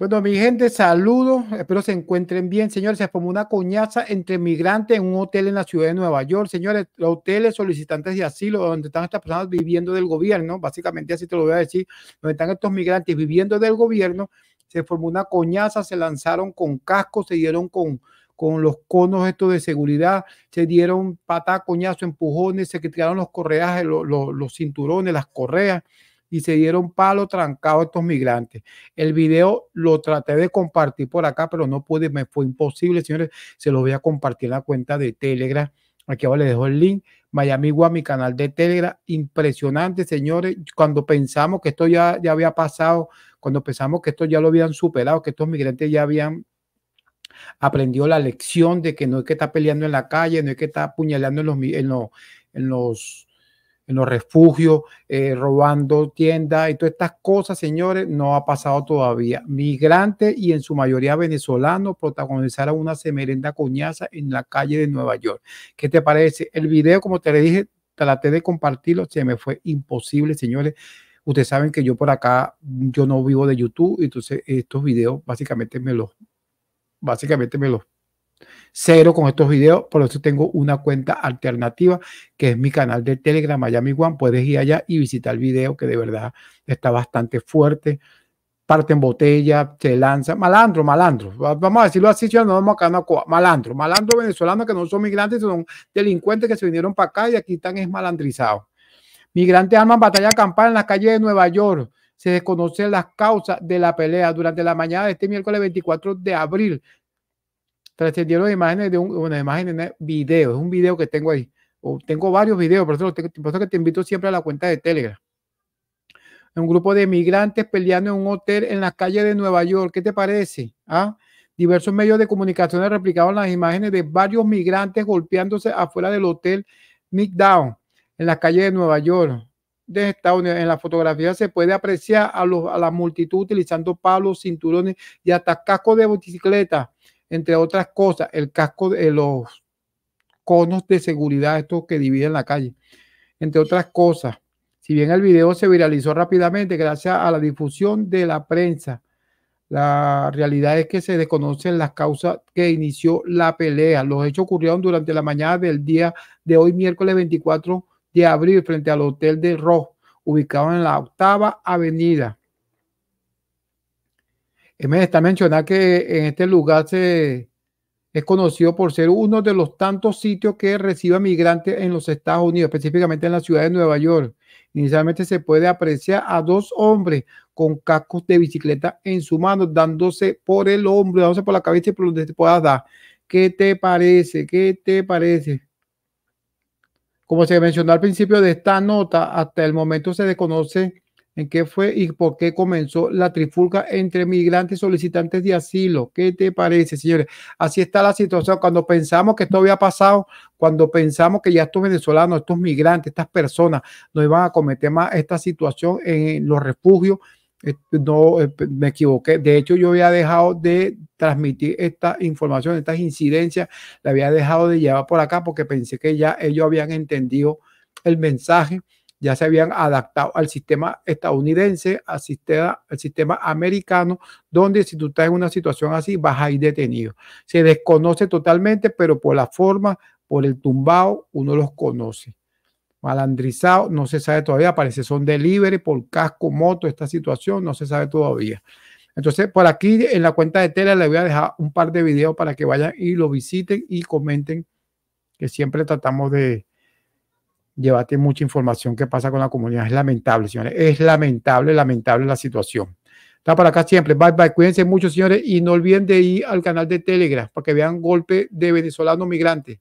Bueno, mi gente, saludos. Espero se encuentren bien, señores. Se formó una coñaza entre migrantes en un hotel en la ciudad de Nueva York. Señores, los hoteles solicitantes de asilo, donde están estas personas viviendo del gobierno, básicamente así te lo voy a decir, donde están estos migrantes viviendo del gobierno, se formó una coñaza, se lanzaron con cascos, se dieron con, con los conos estos de seguridad, se dieron patada, coñazo, empujones, se quitaron los correajes, los cinturones, las correas y se dieron palo trancado a estos migrantes. El video lo traté de compartir por acá, pero no pude, me fue imposible, señores. Se lo voy a compartir en la cuenta de Telegram. Aquí abajo les dejo el link. Miami a mi canal de Telegram. Impresionante, señores. Cuando pensamos que esto ya, ya había pasado, cuando pensamos que esto ya lo habían superado, que estos migrantes ya habían aprendido la lección de que no es que está peleando en la calle, no es que está apuñalando en los, en los en los refugios, eh, robando tiendas y todas estas cosas, señores, no ha pasado todavía. Migrantes y en su mayoría venezolanos protagonizaron una semerenda coñaza en la calle de Nueva York. ¿Qué te parece? El video, como te le dije, traté de compartirlo, se me fue imposible, señores. Ustedes saben que yo por acá, yo no vivo de YouTube, entonces estos videos básicamente me los, básicamente me los cero con estos videos, por eso tengo una cuenta alternativa que es mi canal de Telegram Miami One. Puedes ir allá y visitar el video que de verdad está bastante fuerte. Parte en botella, se lanza, malandro, malandro. Vamos a decirlo así, ya no vamos acá Malandro, malandro venezolano que no son migrantes, son delincuentes que se vinieron para acá y aquí están esmalandrizados. Migrantes arman batalla campal en las calles de Nueva York se desconocen las causas de la pelea. Durante la mañana de este miércoles 24 de abril, Trascendieron las imágenes de un, una imagen en video, es un video que tengo ahí. O tengo varios videos, por eso, que te invito siempre a la cuenta de Telegram. Un grupo de migrantes peleando en un hotel en las calles de Nueva York. ¿Qué te parece? ¿Ah? Diversos medios de comunicación han las imágenes de varios migrantes golpeándose afuera del hotel Midtown en las calles de Nueva York de En la fotografía se puede apreciar a, a la multitud utilizando palos, cinturones y hasta cascos de bicicleta entre otras cosas, el casco de eh, los conos de seguridad, estos que dividen la calle, entre otras cosas. Si bien el video se viralizó rápidamente gracias a la difusión de la prensa, la realidad es que se desconocen las causas que inició la pelea. Los hechos ocurrieron durante la mañana del día de hoy, miércoles 24 de abril, frente al Hotel de Rojo, ubicado en la octava avenida. Me está mencionando que en este lugar se, es conocido por ser uno de los tantos sitios que recibe migrantes en los Estados Unidos, específicamente en la ciudad de Nueva York. Inicialmente se puede apreciar a dos hombres con cascos de bicicleta en su mano, dándose por el hombro, dándose por la cabeza y por donde te puedas dar. ¿Qué te parece? ¿Qué te parece? Como se mencionó al principio de esta nota, hasta el momento se desconoce qué fue y por qué comenzó la trifulga entre migrantes solicitantes de asilo. ¿Qué te parece, señores? Así está la situación. Cuando pensamos que esto había pasado, cuando pensamos que ya estos venezolanos, estos migrantes, estas personas no iban a cometer más esta situación en los refugios, eh, no eh, me equivoqué. De hecho, yo había dejado de transmitir esta información, estas incidencias, la había dejado de llevar por acá porque pensé que ya ellos habían entendido el mensaje ya se habían adaptado al sistema estadounidense, al sistema, americano, donde si tú estás en una situación así, vas a ir detenido. Se desconoce totalmente, pero por la forma, por el tumbado, uno los conoce. Malandrizado, no se sabe todavía, parece son delivery por casco, moto, esta situación, no se sabe todavía. Entonces, por aquí en la cuenta de Tela le voy a dejar un par de videos para que vayan y lo visiten y comenten, que siempre tratamos de, llévate mucha información que pasa con la comunidad. Es lamentable, señores. Es lamentable, lamentable la situación. Está para acá siempre. Bye bye. Cuídense mucho, señores. Y no olviden de ir al canal de Telegram para que vean golpe de venezolano migrante.